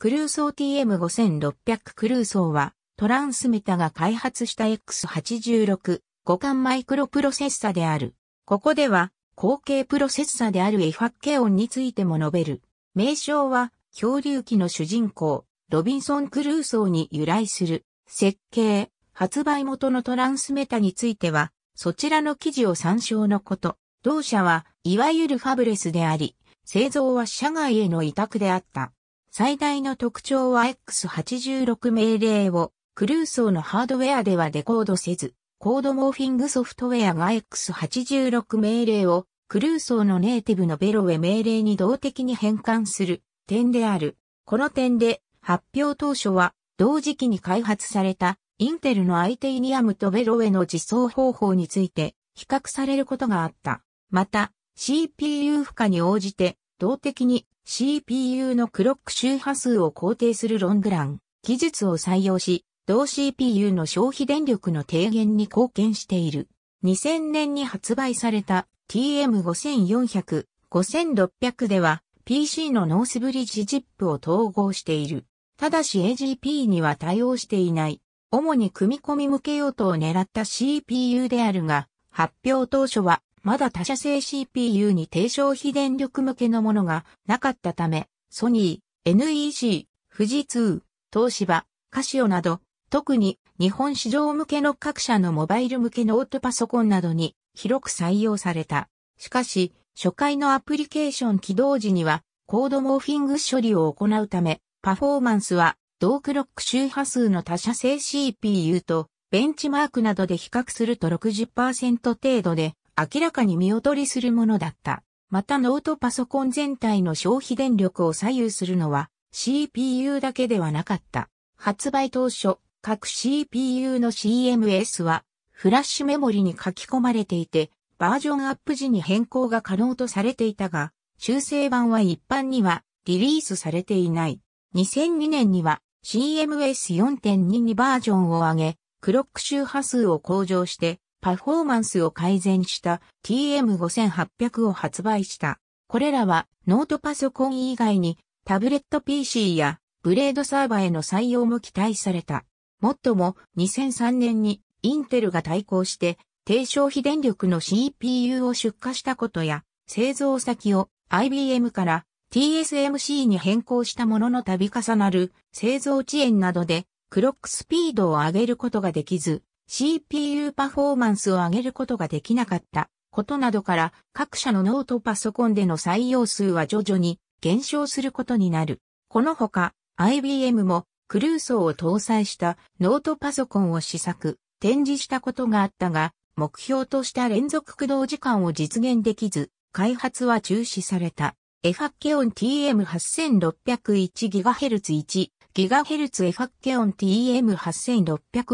クルーソー TM5600 クルーソーは、トランスメタが開発した X86 互換マイクロプロセッサである。ここでは、後継プロセッサであるエファッケオンについても述べる。名称は、恐竜機の主人公、ロビンソン・クルーソーに由来する、設計、発売元のトランスメタについては、そちらの記事を参照のこと。同社は、いわゆるファブレスであり、製造は社外への委託であった。最大の特徴は X86 命令をクルーソーのハードウェアではデコードせず、コードモーフィングソフトウェアが X86 命令をクルーソーのネイティブのベロウェ命令に動的に変換する点である。この点で発表当初は同時期に開発されたインテルのアイテイニアムとベロウェの実装方法について比較されることがあった。また CPU 負荷に応じて動的に CPU のクロック周波数を肯定するロングラン、技術を採用し、同 CPU の消費電力の低減に貢献している。2000年に発売された TM5400、5600では PC のノースブリッジジップを統合している。ただし AGP には対応していない。主に組み込み向け用途を狙った CPU であるが、発表当初はまだ他社製 CPU に低消費電力向けのものがなかったため、ソニー、NEC、富士通、東芝、カシオなど、特に日本市場向けの各社のモバイル向けノートパソコンなどに広く採用された。しかし、初回のアプリケーション起動時には、コードモーフィング処理を行うため、パフォーマンスは、同クロック周波数の他社製 CPU と、ベンチマークなどで比較すると60%程度で明らかに見劣りするものだった。またノートパソコン全体の消費電力を左右するのは CPU だけではなかった。発売当初、各 CPU の CMS はフラッシュメモリに書き込まれていて、バージョンアップ時に変更が可能とされていたが、修正版は一般にはリリースされていない。2002年には CMS4.22 バージョンを上げ、クロック周波数を向上してパフォーマンスを改善した TM5800 を発売した。これらはノートパソコン以外にタブレット PC やブレードサーバーへの採用も期待された。もっとも2003年にインテルが対抗して低消費電力の CPU を出荷したことや製造先を IBM から TSMC に変更したものの度重なる製造遅延などでクロックスピードを上げることができず CPU パフォーマンスを上げることができなかったことなどから各社のノートパソコンでの採用数は徐々に減少することになる。このほか IBM もクルーソーを搭載したノートパソコンを試作、展示したことがあったが、目標とした連続駆動時間を実現できず、開発は中止された。エファッケオン TM8601GHz1GHz エファッケオン TM8600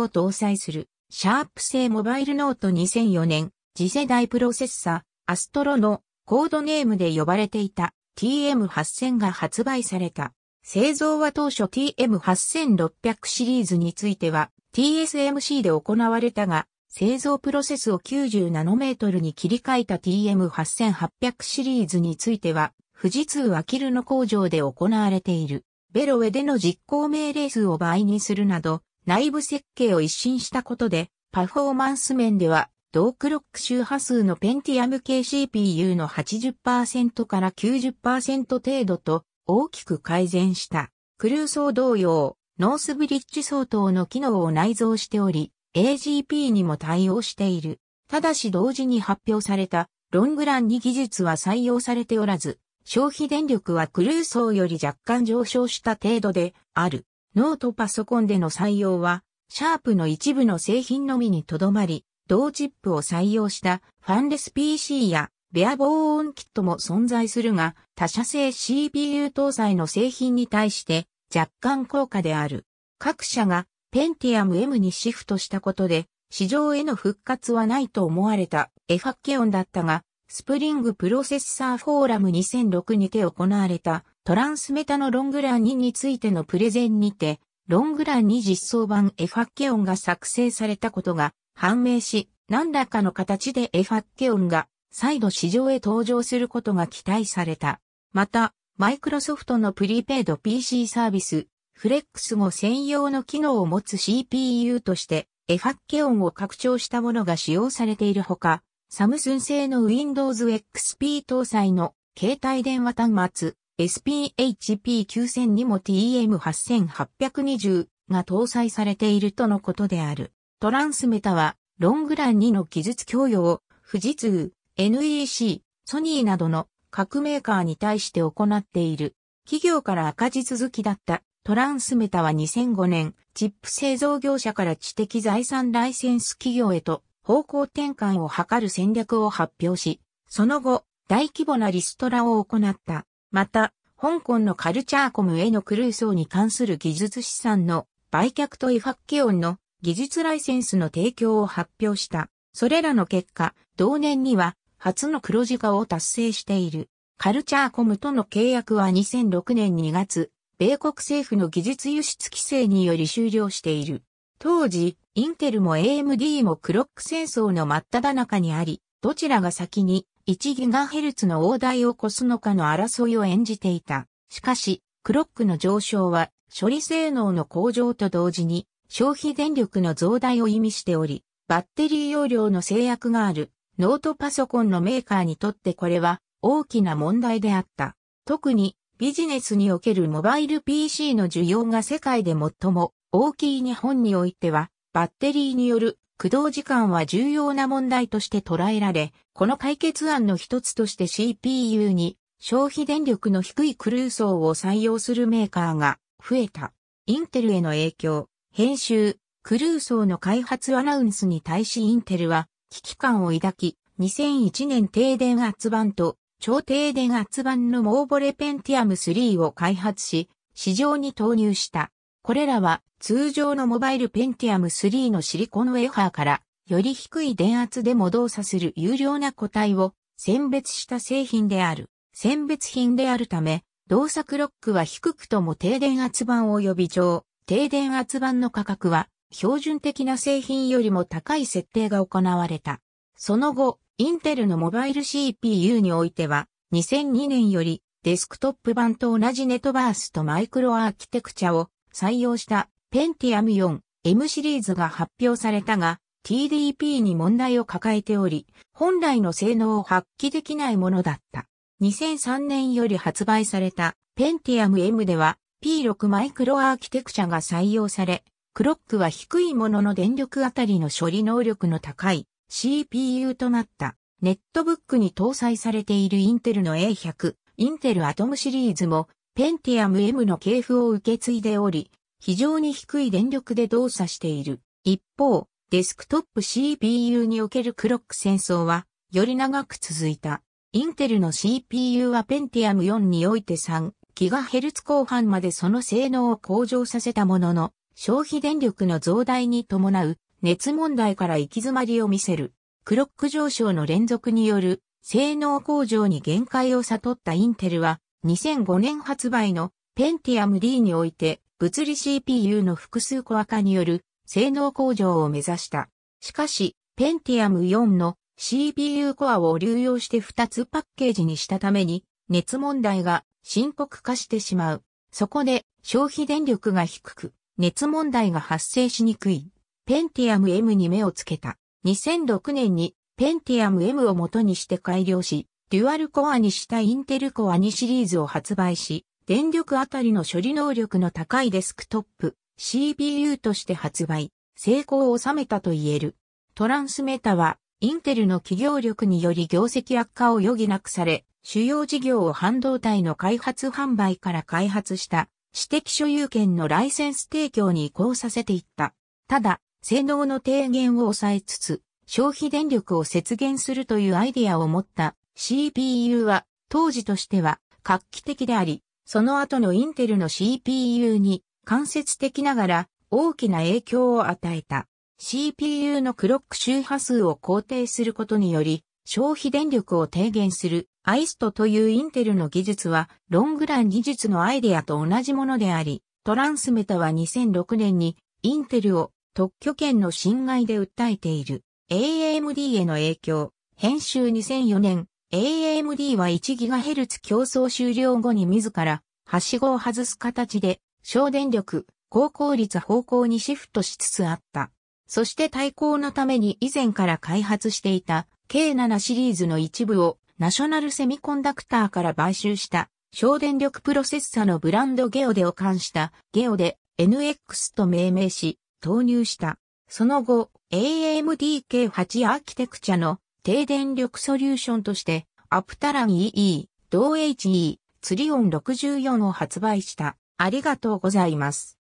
を搭載するシャープ製モバイルノート2004年、次世代プロセッサアストロのコードネームで呼ばれていた TM8000 が発売された。製造は当初 TM8600 シリーズについては TSMC で行われたが、製造プロセスを90ナノメートルに切り替えた TM8800 シリーズについては、富士通アキルの工場で行われている。ベロウェでの実行命令数を倍にするなど、内部設計を一新したことで、パフォーマンス面では、同クロック周波数のペンティアム系 CPU の80%から90%程度と大きく改善した。クルーソー同様、ノースブリッジ相当の機能を内蔵しており、AGP にも対応している。ただし同時に発表されたロングランに技術は採用されておらず、消費電力はクルーソーより若干上昇した程度である。ノートパソコンでの採用は、シャープの一部の製品のみにとどまり、同チップを採用したファンレス PC やベア防音キットも存在するが、他社製 CPU 搭載の製品に対して若干高価である。各社が Pentium M にシフトしたことで、市場への復活はないと思われたエファッケオンだったが、スプリングプロセッサーフォーラム2006にて行われたトランスメタのロングラン2についてのプレゼンにて、ロングラン2実装版エファッケオンが作成されたことが判明し、何らかの形でエファッケオンが再度市場へ登場することが期待された。また、マイクロソフトのプリペイド PC サービス、フレックス後専用の機能を持つ CPU として、エファッケオンを拡張したものが使用されているほか、サムスン製の Windows XP 搭載の携帯電話端末、SPHP9000 にも TM8820 が搭載されているとのことである。トランスメタは、ロングラン2の技術供与を、富士通、NEC、ソニーなどの各メーカーに対して行っている。企業から赤字続きだったトランスメタは2005年、チップ製造業者から知的財産ライセンス企業へと方向転換を図る戦略を発表し、その後、大規模なリストラを行った。また、香港のカルチャーコムへのクルー層に関する技術資産の売却と違法気温の技術ライセンスの提供を発表した。それらの結果、同年には初の黒字化を達成している。カルチャーコムとの契約は2006年2月、米国政府の技術輸出規制により終了している。当時、インテルも AMD もクロック戦争の真っ只中にあり、どちらが先に 1GHz の大台を越すのかの争いを演じていた。しかし、クロックの上昇は処理性能の向上と同時に消費電力の増大を意味しており、バッテリー容量の制約があるノートパソコンのメーカーにとってこれは大きな問題であった。特にビジネスにおけるモバイル PC の需要が世界で最も大きい日本においてはバッテリーによる駆動時間は重要な問題として捉えられ、この解決案の一つとして CPU に消費電力の低いクルー層を採用するメーカーが増えた。インテルへの影響、編集、クルー層の開発アナウンスに対しインテルは危機感を抱き、2001年停電圧版と超低電圧版のモーボレペンティアム3を開発し、市場に投入した。これらは通常のモバイル Pentium 3のシリコンウェァーからより低い電圧でも動作する有料な個体を選別した製品である。選別品であるため、動作クロックは低くとも低電圧版及び上、低電圧版の価格は標準的な製品よりも高い設定が行われた。その後、インテルのモバイル CPU においては、2002年よりデスクトップ版と同じネトバースとマイクロアーキテクチャを採用した Pentium 4M シリーズが発表されたが、TDP に問題を抱えており、本来の性能を発揮できないものだった。2003年より発売された Pentium M では P6 マイクロアーキテクチャが採用され、クロックは低いものの電力あたりの処理能力の高い CPU となった。ネットブックに搭載されているインテルの A100、インテルアトムシリーズもペンティアム M の系譜を受け継いでおり、非常に低い電力で動作している。一方、デスクトップ CPU におけるクロック戦争は、より長く続いた。インテルの CPU はペンティアム4において 3GHz 後半までその性能を向上させたものの、消費電力の増大に伴う熱問題から行き詰まりを見せる。クロック上昇の連続による性能向上に限界を悟ったインテルは、2005年発売の Pentium D において物理 CPU の複数コア化による性能向上を目指した。しかし、Pentium 4の CPU コアを流用して2つパッケージにしたために熱問題が深刻化してしまう。そこで消費電力が低く熱問題が発生しにくい Pentium M に目をつけた。2006年に Pentium M を元にして改良しデュアルコアにしたインテルコア2シリーズを発売し、電力あたりの処理能力の高いデスクトップ、CPU として発売、成功を収めたと言える。トランスメタは、インテルの企業力により業績悪化を余儀なくされ、主要事業を半導体の開発販売から開発した私的所有権のライセンス提供に移行させていった。ただ、性能の低減を抑えつつ、消費電力を節減するというアイディアを持った CPU は当時としては画期的であり、その後のインテルの CPU に間接的ながら大きな影響を与えた。CPU のクロック周波数を肯定することにより、消費電力を低減する IST というインテルの技術は、ロングラン技術のアイデアと同じものであり、トランスメタは2006年にインテルを特許権の侵害で訴えている。AMD への影響、編集2004年、AMD は 1GHz 競争終了後に自ら、はしごを外す形で、省電力、高効率方向にシフトしつつあった。そして対抗のために以前から開発していた K7 シリーズの一部をナショナルセミコンダクターから買収した省電力プロセッサのブランドゲオデを冠したゲオデ NX と命名し投入した。その後 AMD K8 アーキテクチャの低電力ソリューションとして、アプタラン EE、同 HE、ツリオン64を発売した。ありがとうございます。